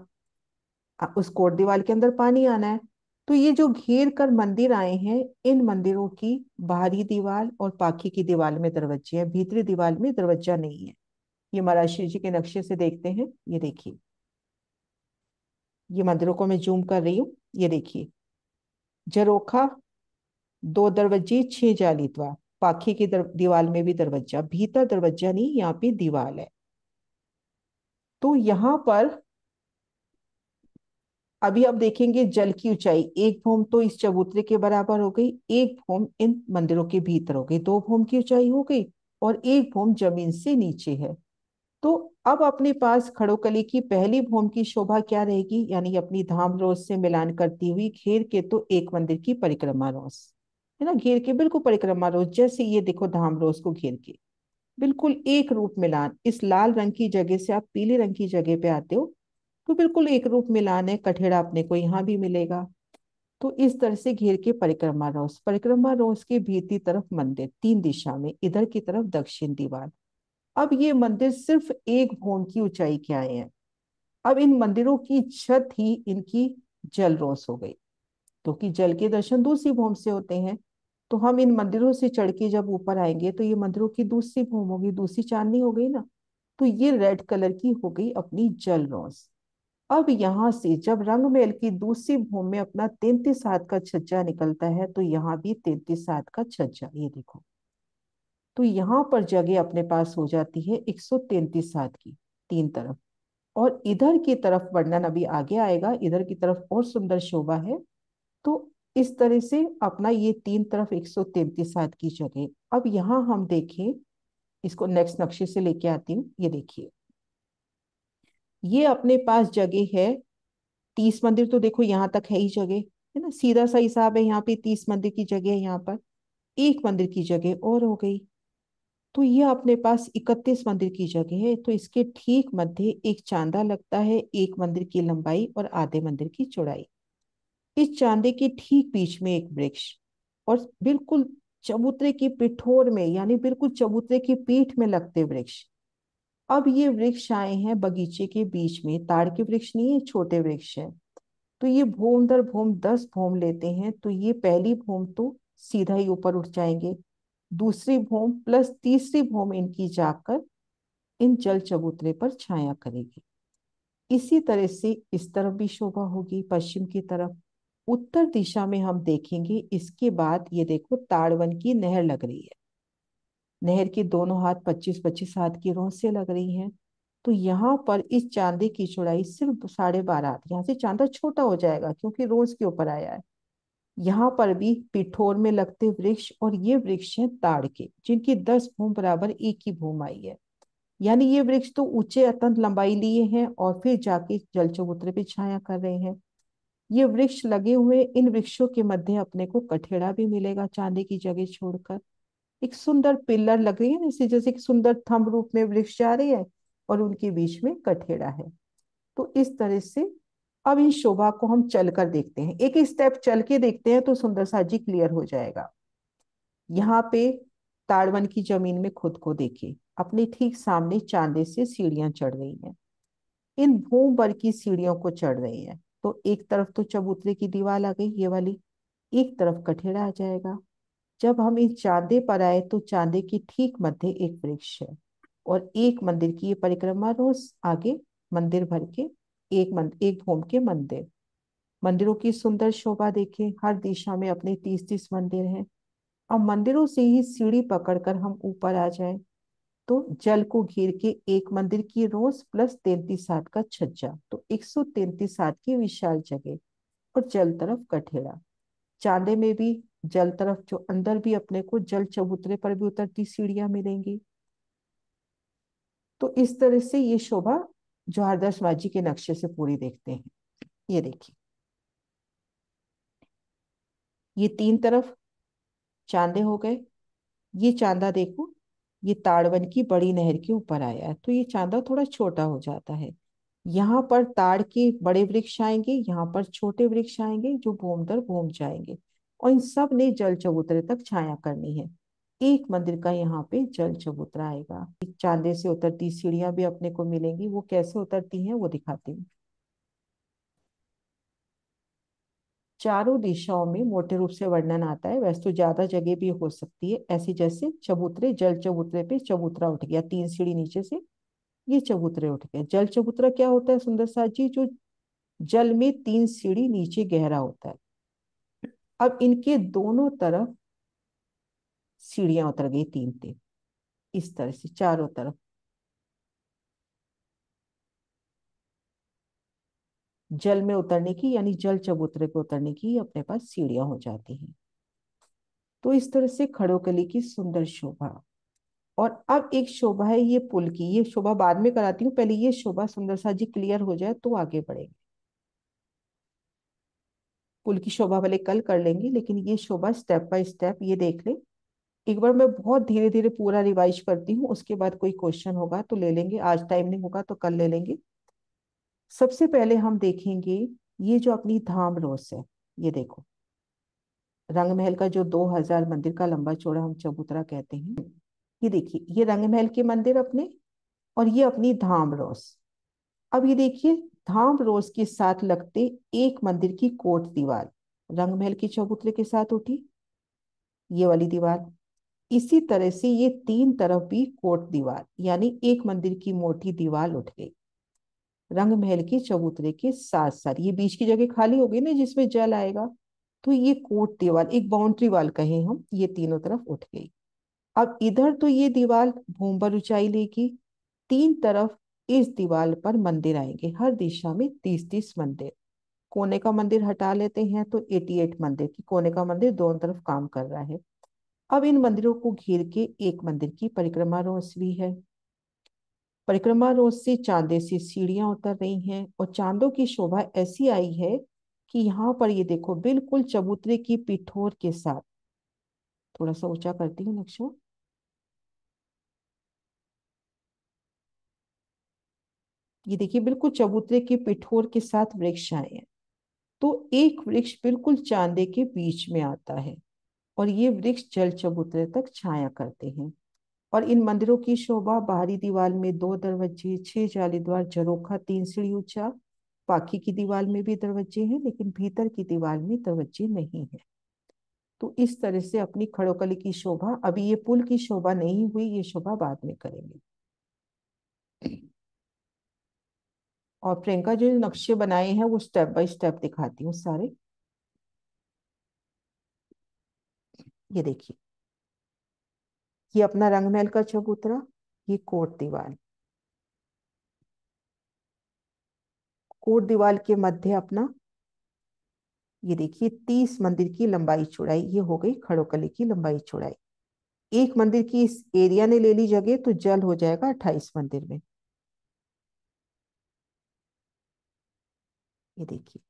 उस कोट दीवार के अंदर पानी आना है तो ये जो घेर कर मंदिर आए हैं इन मंदिरों की बाहरी दीवार और पाखी की दीवार में दरवाजे हैं भीतरी दीवार में दरवाजा नहीं है ये महाराज शिव जी के नक्शे से देखते हैं ये देखिए ये मंदिरों को मैं जूम कर रही हूँ ये देखिए जरोखा दो दरवाजे छह जाली द्वार पाखी की दीवार में भी दरवाजा भीतर दरवाजा नहीं यहाँ पे दीवार है तो यहाँ पर अभी आप देखेंगे जल की ऊंचाई एक भूम तो इस चबूतरे के बराबर हो गई एक भूम इन मंदिरों के भीतर हो गई दो भूम की ऊंचाई हो गई और एक भूम जमीन से नीचे है तो अब अपने पास खड़ोकली की पहली भूम की शोभा क्या रहेगी यानी अपनी धाम रोज से मिलान करती हुई घेर के तो एक मंदिर की परिक्रमा रोज है ना घेर के बिल्कुल परिक्रमा रोज जैसे ये देखो धाम रोज को घेर के बिल्कुल एक रूप मिलान इस लाल रंग की जगह से आप पीले रंग की जगह पे आते हो तो बिल्कुल एक रूप मिलान है कठेड़ा अपने को यहाँ भी मिलेगा तो इस तरह से घेर के परिक्रमा रोस परिक्रमा रोस के भीतरी तरफ मंदिर तीन दिशा में इधर की तरफ दक्षिण दीवार अब ये मंदिर सिर्फ एक भोन की ऊंचाई के आए हैं अब इन मंदिरों की छत ही इनकी जल रोस हो गई क्योंकि तो जल के दर्शन दूसरी भूम से होते हैं तो हम इन मंदिरों से चढ़ के जब ऊपर आएंगे तो ये मंदिरों की दूसरी भूम होगी दूसरी चांदनी हो गई ना तो ये रेड कलर की हो गई अपनी जल रोस अब यहाँ से जब रंगमेल की दूसरी भूम में अपना तैतीस हाथ का छज्जा निकलता है तो यहाँ भी तैतीस हाथ का छज्जा ये देखो तो यहाँ पर जगह अपने पास हो जाती है 133 सात की तीन तरफ और इधर की तरफ वर्णन अभी आगे आएगा इधर की तरफ और सुंदर शोभा है तो इस तरह से अपना ये तीन तरफ एक सौ तैतीस सात की जगह अब यहाँ हम देखें इसको नेक्स्ट नक्शे से लेके आती हूँ ये देखिए ये अपने पास जगह है तीस मंदिर तो देखो यहाँ तक है ही जगह है ना सीधा सा हिसाब है यहाँ पे तीस मंदिर की जगह है यहाँ पर एक मंदिर की जगह और हो गई तो ये अपने पास इकतीस मंदिर की जगह है तो इसके ठीक मध्य एक चांदा लगता है एक मंदिर की लंबाई और आधे मंदिर की चौड़ाई इस चांदे के ठीक बीच में एक वृक्ष और बिल्कुल चबूतरे की पिठोर में यानी बिल्कुल चबूतरे की पीठ में लगते वृक्ष अब ये वृक्ष आए हैं बगीचे के बीच में ताड़ के वृक्ष नहीं है छोटे वृक्ष है तो ये भूम दर भूम दस भूम लेते हैं तो ये पहली भूम तो सीधा ही ऊपर उठ जाएंगे दूसरी भूम प्लस तीसरी भूम इनकी जाकर इन जल चबूतरे पर छाया करेगी इसी तरह से इस तरफ भी शोभा होगी पश्चिम की तरफ उत्तर दिशा में हम देखेंगे इसके बाद ये देखो ताड़वन की नहर लग रही है नहर के दोनों हाथ 25-25 हाथ की रोह से लग रही हैं तो यहाँ पर इस चांदी की चौड़ाई सिर्फ साढ़े बारह हाथ यहाँ से चांदा छोटा हो जाएगा क्योंकि रोज के ऊपर आया है यहाँ पर भी पिठोर में लगते वृक्ष और ये वृक्ष हैं ताड़ के जिनकी दस भूम बराबर एक ही भूम आई है यानी ये वृक्ष तो ऊंचे अत्यंत लंबाई लिए हैं और फिर जाके जल चबूतरे पे छाया कर रहे हैं ये वृक्ष लगे हुए इन वृक्षों के मध्य अपने को कठेड़ा भी मिलेगा चांदी की जगह छोड़कर एक सुंदर पिल्लर लग रही है ना इसे जैसे सुंदर थम्भ रूप में वृक्ष जा रही है और उनके बीच में कठेड़ा है तो इस तरह से अब इन शोभा को हम चल कर देखते हैं एक एक स्टेप चल के देखते हैं तो सुंदर सा जी क्लियर हो जाएगा यहाँ पे ताड़वन की जमीन में खुद को देखे अपने ठीक सामने चांदे से सीढ़ियां चढ़ रही हैं इन भूम भर की सीढ़ियों को चढ़ रही है तो एक तरफ तो चबूतरे की दीवार आ गई ये वाली एक तरफ कठेरा आ जाएगा जब हम इस चांदे पर आए तो चांदे की ठीक मध्य एक वृक्ष है और एक मंदिर की ये परिक्रमा रोज आगे मंदिर भर के एक मन, एक भूम के मंदिर मंदिरों की सुंदर शोभा देखें हर दिशा में अपने तीस तीस मंदिर हैं अब मंदिरों से ही सीढ़ी पकड़कर हम ऊपर आ जाएं तो जल को घेर के एक मंदिर की रोज प्लस तैतीस हाथ का छज्जा तो एक सौ तैतीस हाथ की विशाल जगह और जल तरफ कठेरा चांदे में भी जल तरफ जो अंदर भी अपने को जल चबूतरे पर भी उतरती सीढ़ियां मिलेंगी तो इस तरह से ये शोभा जो हरदर्श माझी के नक्शे से पूरी देखते हैं ये देखिए ये तीन तरफ चांदे हो गए ये चांदा देखो ये ताड़वन की बड़ी नहर के ऊपर आया है तो ये चांदा थोड़ा छोटा हो जाता है यहाँ पर ताड़ के बड़े वृक्ष आएंगे यहाँ पर छोटे वृक्ष आएंगे जो भूम दर भूम जाएंगे और इन सब ने जल चबूतरे तक छाया करनी है एक मंदिर का यहाँ पे जल चबूतरा आएगा चांदे से उतरती सीढ़ियां भी अपने को मिलेंगी वो कैसे उतरती हैं वो दिखाती हूँ चारों दिशाओं में मोटे रूप से वर्णन आता है वैसे तो ज्यादा जगह भी हो सकती है ऐसे जैसे चबूतरे जल चबूतरे पे चबूतरा उठ गया तीन सीढ़ी नीचे से ये चबूतरे उठ गए जल चबूतरा क्या होता है सुंदर साहब जी जो जल में तीन सीढ़ी नीचे गहरा होता है अब इनके दोनों तरफ सीढ़ियां उतर गई तीन तीन इस तरह से चारों तरफ जल में उतरने की यानी जल चबूतरे पे उतरने की अपने पास सीढ़ियां हो जाती हैं तो इस तरह से कली की सुंदर शोभा और अब एक शोभा है ये पुल की ये शोभा बाद में कराती हूँ पहले ये शोभा सुंदर सा जी क्लियर हो जाए तो आगे बढ़ेंगे पुल की शोभा वाले कल कर लेंगे लेकिन ये शोभा स्टेप बाय स्टेप ये देख ले एक बार मैं बहुत धीरे धीरे पूरा रिवाइज करती हूँ उसके बाद कोई क्वेश्चन होगा तो ले लेंगे आज टाइम नहीं होगा तो कल ले लेंगे सबसे पहले हम देखेंगे ये जो अपनी धाम रोस है ये देखो रंग महल का जो 2000 मंदिर का लंबा चौड़ा हम चबूतरा कहते हैं ये देखिए ये रंग महल के मंदिर अपने और ये अपनी धाम रोस अब ये देखिए धाम रोस के साथ लगते एक मंदिर की कोट दीवार रंग महल के चबूतरे के साथ उठी ये वाली दीवार इसी तरह से ये तीन तरफ भी कोट दीवार यानी एक मंदिर की मोटी दीवार उठ गई रंग महल के चबूतरे के साथ साथ ये बीच की जगह खाली हो गई ना जिसमें जल आएगा तो ये कोट दीवार एक बाउंड्री वाल कहें हम ये तीनों तरफ उठ गई अब इधर तो ये दीवार भूमबर ऊंचाई लेगी तीन तरफ इस दीवार पर मंदिर आएंगे हर दिशा में तीस तीस मंदिर कोने का मंदिर हटा लेते हैं तो एटी एट मंदिर की कोने का मंदिर दोनों तरफ काम कर रहा है अब इन मंदिरों को घेर के एक मंदिर की परिक्रमा रोज भी है परिक्रमा रोज से चांदे से सीढ़ियां उतर रही हैं और चांदों की शोभा ऐसी आई है कि यहाँ पर ये देखो बिल्कुल चबूतरे की पिठोर के साथ थोड़ा सा ऊंचा करती हूँ नक्शा ये देखिए बिल्कुल चबूतरे के पिठोर के साथ वृक्ष आए हैं तो एक वृक्ष बिल्कुल चांदे के बीच में आता है और ये वृक्ष जल चबूतरे तक छाया करते हैं और इन मंदिरों की शोभा बाहरी दीवार में दो दरवाजे छह जाली द्वार जरोखा तीन सीढ़ी ऊंचा पाखी की दीवार में भी दरवाजे हैं लेकिन भीतर की दीवार में दरवाजे नहीं है तो इस तरह से अपनी खड़ोकली की शोभा अभी ये पुल की शोभा नहीं हुई ये शोभा बाद में करेंगे और प्रियंका जो नक्शे बनाए हैं वो स्टेप बाय स्टेप दिखाती हूँ सारे ये देखिए ये अपना रंगमहल का चबूतरा ये कोट दीवार कोट दीवार के मध्य अपना ये देखिए तीस मंदिर की लंबाई चौड़ाई ये हो गई खड़ोकली की लंबाई चौड़ाई एक मंदिर की इस एरिया ने ले ली जगह तो जल हो जाएगा अट्ठाईस मंदिर में ये देखिए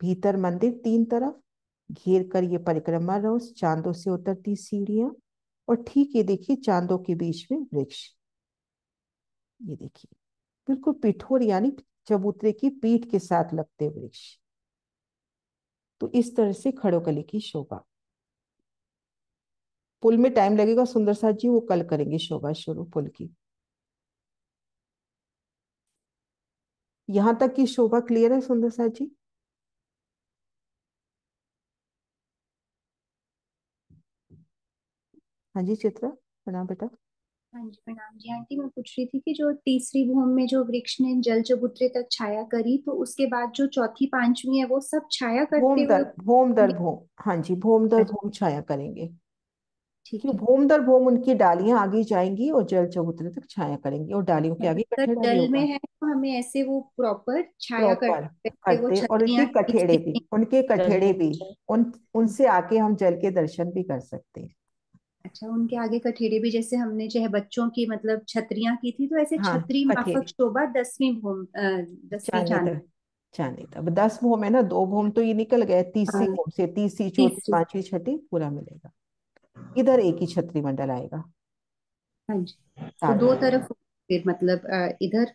भीतर मंदिर तीन तरफ घेर कर ये परिक्रमा रोज चांदों से उतरती सीढ़ियां और ठीक ये देखिए चांदों के बीच में वृक्ष ये देखिए बिल्कुल पिठोर यानी चबूतरे की पीठ के साथ लगते वृक्ष तो इस तरह से खड़ोकली की शोभा पुल में टाइम लगेगा सुंदर साहब जी वो कल करेंगे शोभा शुरू पुल की यहां तक की शोभा क्लियर है सुंदर साहब जी हाँ जी चित्रा प्रणाम बेटा हाँ जी प्रणाम जी आंटी मैं पूछ रही थी कि जो तीसरी भूम में जो वृक्ष ने जल चबूतरे तक छाया करी तो उसके बाद जो चौथी पांचवी है वो सब छाया करते भूम हुए दर भूम दर भूम हाँ जी भूम दर अच्छा भूम छाया करेंगे ठीक है भूम दर भूम उनकी डालियां आगे जाएंगी और जल चबूतरे तक छाया करेंगी और डालियों के हाँ आगे अगर कठेड़ा भी डल में होगा है तो हमें ऐसे वो प्रॉपर छाया प्रॉपर करते हुए वो करते और उनके छतरियां कठेड़े भी उनके कठेड़े भी उन उनसे आके हम जल के दर्शन भी कर सकते हैं अच्छा उनके आगे कठेरे भी जैसे हमने जो है बच्चों की मतलब छतरियां की थी तो ऐसे हाँ, छतरी माफक शोभा दसवीं भूम दसवीं चांद चांदी तब दस भूम है ना दो भूम तो ये निकल गए तीसरी हाँ। भूम से तीसरी चौथी पांचवी छठी पूरा मिलेगा इधर एक ही छतरी मंडल आएगा हाँ जी तो दो तरफ फिर मतलब इधर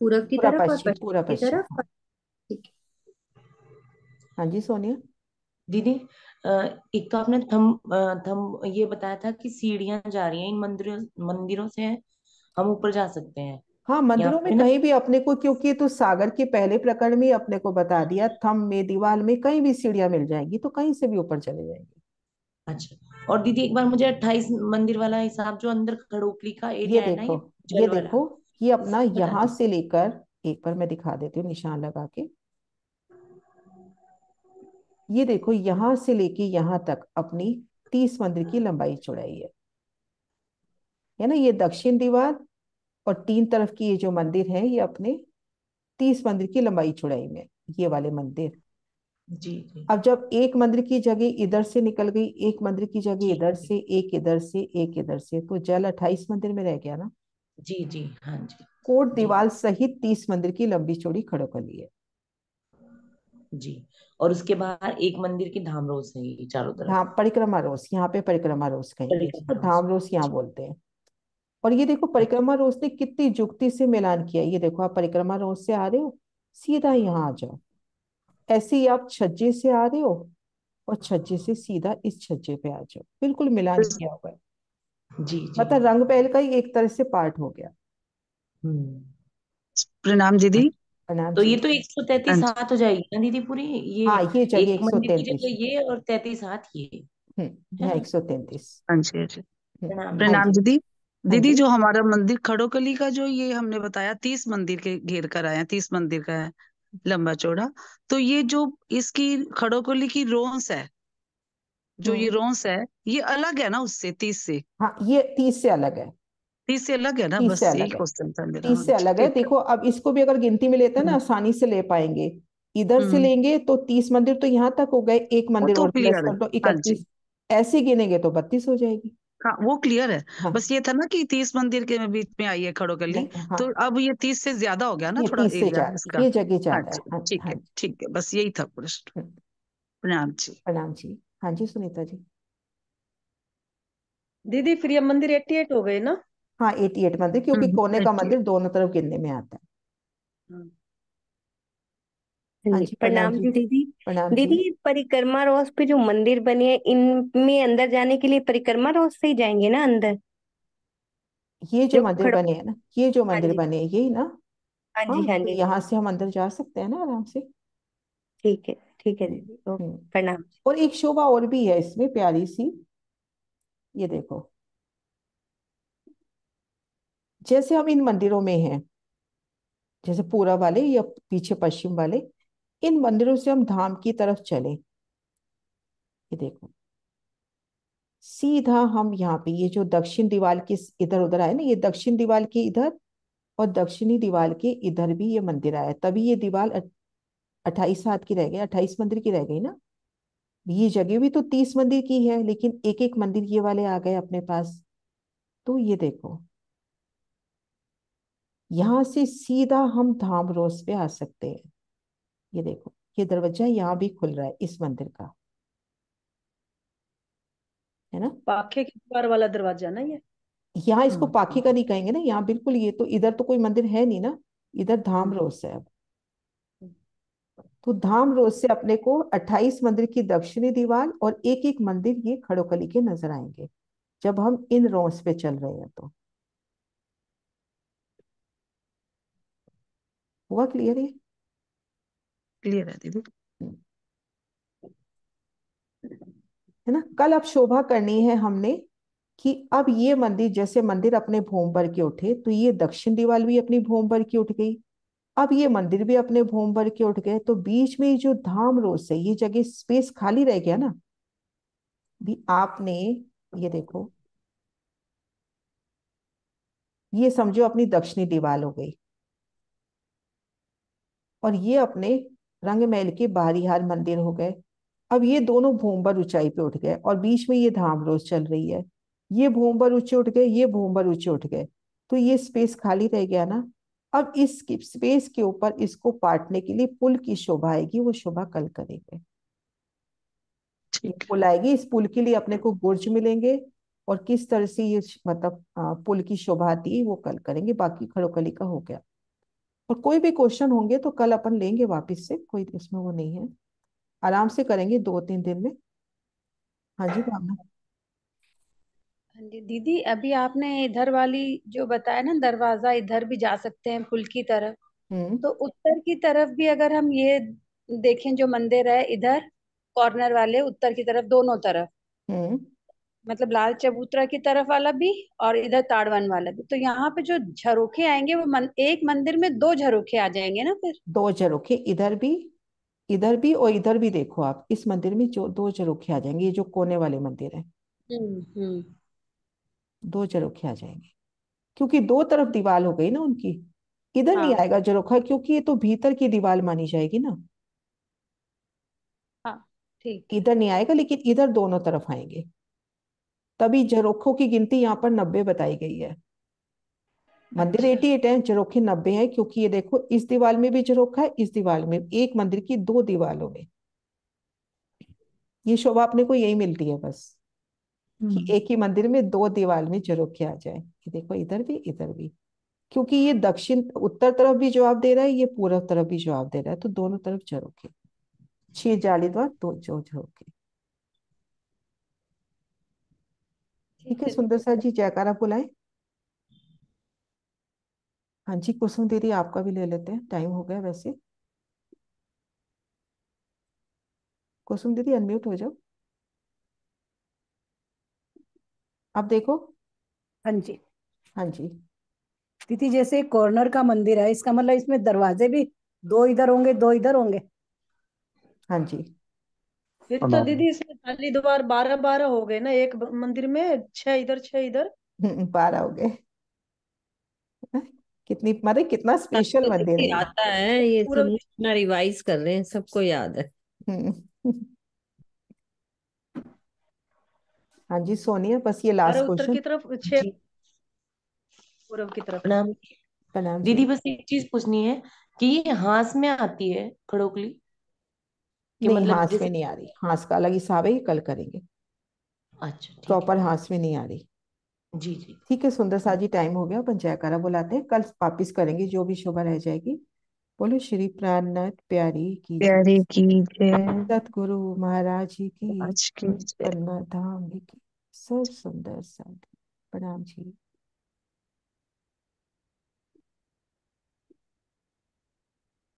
पूरब की तरफ और पश्चिम पूरा पश्चिम हाँ जी सोनिया दीदी एक तो आपने थम थम ये बताया था कि सीढ़ियां जा रही हैं इन मंदिर मंदिरों से हम ऊपर जा सकते हैं हाँ मंदिरों में कहीं भी अपने को क्योंकि तो सागर के पहले प्रकरण में अपने को बता हाँ। दिया थम में दीवाल में कहीं भी सीढ़ियां मिल जाएंगी तो कहीं से भी ऊपर चले जाएंगे अच्छा और दीदी एक बार मुझे अट्ठाईस मंदिर वाला हिसाब जो अंदर खड़ोपली का एरिया ये है देखो ना ये, ये देखो ये अपना यहाँ से लेकर एक बार मैं दिखा देती हूँ निशान लगा के ये देखो यहां से लेके यहां तक अपनी तीस मंदिर की लंबाई चौड़ाई है है ना ये दक्षिण दीवार और तीन तरफ की ये जो मंदिर है ये अपने तीस मंदिर की लंबाई चौड़ाई में ये वाले मंदिर जी, जी अब जब एक मंदिर की जगह इधर से निकल गई एक मंदिर की जगह इधर से एक इधर से एक इधर से तो जल अट्ठाईस मंदिर में रह गया ना जी जी हाँ जी कोट दीवार सहित तीस मंदिर की लंबी चौड़ी खड़ो कर ली है जी और उसके बाहर एक मंदिर की धाम रोज है चारों तरफ हाँ परिक्रमा रोस यहाँ पे परिक्रमा रोस कहेंगे तो धाम रोस यहाँ बोलते हैं और ये देखो परिक्रमा रोस ने कितनी जुक्ति से मिलान किया ये देखो आप परिक्रमा रोस से आ रहे हो सीधा यहाँ आ जाओ ऐसे ही आप छज्जे से आ रहे हो और छज्जे से सीधा इस छज्जे पे आ जाओ बिल्कुल मिलान किया हुआ है जी, जी मतलब रंग पहल का ही एक तरह से पार्ट हो गया हम्म। प्रणाम दीदी तो ये तो एक सौ तैतीस हाथ हो जाएगी ना दीदी पूरी ये हाँ ये चलिए एक सौ तैतीस ये और तैतीस हाथ ये हम्म, हाँ, एक सौ तैतीस हाँ जी हाँ हम्म, प्रणाम हाँ दीदी दीदी जो हमारा मंदिर खड़ोकली का जो ये हमने बताया तीस मंदिर के घेर कर आया तीस मंदिर का है लंबा चौड़ा तो ये जो इसकी खड़ोकली की रोंस है जो ये हम्म। रोंस है ये अलग है ना उससे तीस से हाँ ये तीस से अलग है तीस से अलग है ना बस एक क्वेश्चन था मेरा तीस से अलग है देखो अब इसको भी अगर गिनती में लेते हैं ना हम्म। आसानी से ले पाएंगे इधर से हम्म। लेंगे तो तीस मंदिर तो यहाँ तक हो गए एक मंदिर तो और प्लस कर दो हाँ इकतीस ऐसे गिनेंगे तो बत्तीस हो जाएगी हाँ वो क्लियर है हाँ, बस ये था ना कि तीस मंदिर के बीच में आई है खड़ो कली हाँ, तो अब ये तीस से ज्यादा हो गया ना थोड़ा एरिया इसका ये जगह हाँ ज्यादा है हाँ, ठीक है ठीक है बस यही था प्रश्न हम्म। प्रणाम जी प्रणाम जी हाँ जी सुनीता जी दीदी फिर ये मंदिर एट्टी एट हो गए ना हाँ एटी एट मंदिर क्योंकि हम्म, कोने का अच्छा। मंदिर दोनों तरफ गिनने में आता है हम्म। हाँ जी प्रणाम प्रणाम जी दीदी प्रणाम जी दीदी परिक्रमा रोस पे जो मंदिर बने हैं इनमें अंदर जाने के लिए परिक्रमा रोस से ही जाएंगे ना अंदर ये जो जो मंदिर बने हैं ना ये जो हाँ मंदिर जी बने हैं यही ना हाँ हाँ जी हाँ तो जी यहाँ से हम अंदर जा सकते हैं ना आराम से ठीक है ठीक है दीदी ओके हम्म। प्रणाम और एक शोभा और भी है इसमें प्यारी सी ये देखो जैसे हम इन मंदिरों में हैं जैसे पूरा वाले या पीछे पश्चिम वाले इन मंदिरों से हम धाम की तरफ चले ये देखो सीधा हम यहाँ पे ये जो दक्षिण दीवार की इधर उधर आए ना ये दक्षिण दीवार की इधर और दक्षिणी दीवार के इधर भी ये मंदिर आया तभी ये दीवार अट्ठाईस हाथ की रह गई अट्ठाईस मंदिर की रह गई ना ये जगह भी तो तीस मंदिर की है लेकिन एक एक मंदिर ये वाले आ गए अपने पास तो ये देखो यहां से सीधा हम धाम रोज पे आ सकते हैं ये देखो ये दरवाजा यहाँ भी खुल रहा है इस मंदिर का है ना पाखे के द्वार वाला दरवाजा ना ये यहाँ इसको हाँ, पाखे का हाँ। नहीं कहेंगे ना यहाँ बिल्कुल ये तो इधर तो कोई मंदिर है नहीं ना इधर धाम रोज है अब तो धाम रोज से अपने को 28 मंदिर की दक्षिणी दीवार और एक एक मंदिर ये खड़ोकली के नजर आएंगे जब हम इन रोज पे चल रहे हैं तो हुआ क्लियर है क्लियर है दीदी है ना कल अब शोभा करनी है हमने कि अब ये मंदिर जैसे मंदिर अपने भूम भर के उठे तो ये दक्षिण दीवार भी अपनी भूम भर की उठ गई अब ये मंदिर भी अपने भूम भर के उठ गए तो बीच में जो धाम रोज है ये जगह स्पेस खाली रह गया ना भी आपने ये देखो ये समझो अपनी दक्षिणी दीवार हो गई और ये अपने रंगमहल के बारीहार मंदिर हो गए अब ये दोनों भूमबर ऊंचाई पे उठ गए और बीच में ये धाम रोज चल रही है ये भूमबर ऊंचे उठ गए ये भूमबर ऊंचे उठ गए तो ये स्पेस खाली रह गया ना अब इस स्पेस के ऊपर इसको पाटने के लिए पुल की शोभा आएगी वो शोभा कल करेंगे पुल आएगी इस पुल के लिए अपने को गुर्ज मिलेंगे और किस तरह से ये मतलब पुल की शोभा आती है वो कल करेंगे बाकी खड़ोकली का हो गया और कोई भी क्वेश्चन होंगे तो कल अपन लेंगे वापस से कोई इसमें वो नहीं है आराम से करेंगे दो तीन दिन में हाँ जी भावना हाँ दीदी अभी आपने इधर वाली जो बताया ना दरवाजा इधर भी जा सकते हैं पुल की तरफ हम्म। तो उत्तर की तरफ भी अगर हम ये देखें जो मंदिर है इधर कॉर्नर वाले उत्तर की तरफ दोनों तरफ हम्म। मतलब लाल चबूतरा की तरफ वाला भी और इधर ताड़वन वाला भी तो यहाँ पे जो झरोखे आएंगे वो मन, एक मंदिर में दो झरोखे आ जाएंगे ना फिर दो झरोखे इधर भी इधर भी और इधर भी देखो आप इस मंदिर में जो दो झरोखे आ जाएंगे ये जो कोने वाले मंदिर है हम्म, हम्म। दो झरोखे आ जाएंगे क्योंकि दो तरफ दीवार हो गई ना उनकी इधर हाँ। नहीं आएगा झरोखा क्योंकि ये तो भीतर की दीवार मानी जाएगी ना हाँ ठीक इधर नहीं आएगा लेकिन इधर दोनों तरफ आएंगे तभी जरोखों की गिनती यहाँ पर नब्बे बताई गई है मंदिर अच्छा। एटी एट है जरोखे नब्बे है क्योंकि ये देखो इस दीवार में भी जरोखा है इस दीवार में एक मंदिर की दो दीवालों में ये शोभा अपने को यही मिलती है बस कि हम्म। एक ही मंदिर में दो दीवार में जरोखे आ जाए ये देखो इधर भी इधर भी क्योंकि ये दक्षिण उत्तर तरफ भी जवाब दे रहा है ये पूर्व तरफ भी जवाब दे रहा है तो दोनों तरफ जरोखे छह जाली द्वार दो जो जरोखे ठीक है सुंदर सर जी जयकार आप बुलाए हाँ जी कुसुम दीदी आपका भी ले लेते हैं टाइम हो गया वैसे कुसुम दीदी अनम्यूट हो जाओ आप देखो हाँ जी हाँ जी दीदी जैसे कॉर्नर का मंदिर है इसका मतलब इसमें दरवाजे भी दो इधर होंगे दो इधर होंगे हाँ जी फिर तो दीदी इसमें पहली द्वार बारह बारह हो गए ना एक मंदिर में छह इधर छह इधर हम्म, बारह हो गए हाँ, कितनी मतलब कितना स्पेशल मंदिर है आता है ये सब इतना रिवाइज कर रहे हैं सबको याद है हम्म। हाँ जी सोनिया बस ये लास्ट क्वेश्चन की तरफ छह पूर्व की तरफ प्रणाम प्रणाम दीदी बस एक चीज पूछनी है कि ये हाथ में आती है खड़ोकली कि नहीं मतलब हाथ में नहीं आ रही हाँस का अलग हिसाब है ये कल करेंगे अच्छा प्रॉपर हाँस में नहीं आ रही जी जी ठीक है सुंदर सा जी टाइम हो गया पंचायकारा बुलाते हैं कल वापिस करेंगे जो भी शोभा रह जाएगी बोलो श्री प्राणनाथ प्यारी की प्यारे की जय सतगुरु महाराज जी की आज की जय धाम की सब सुंदर साधु प्रणाम जी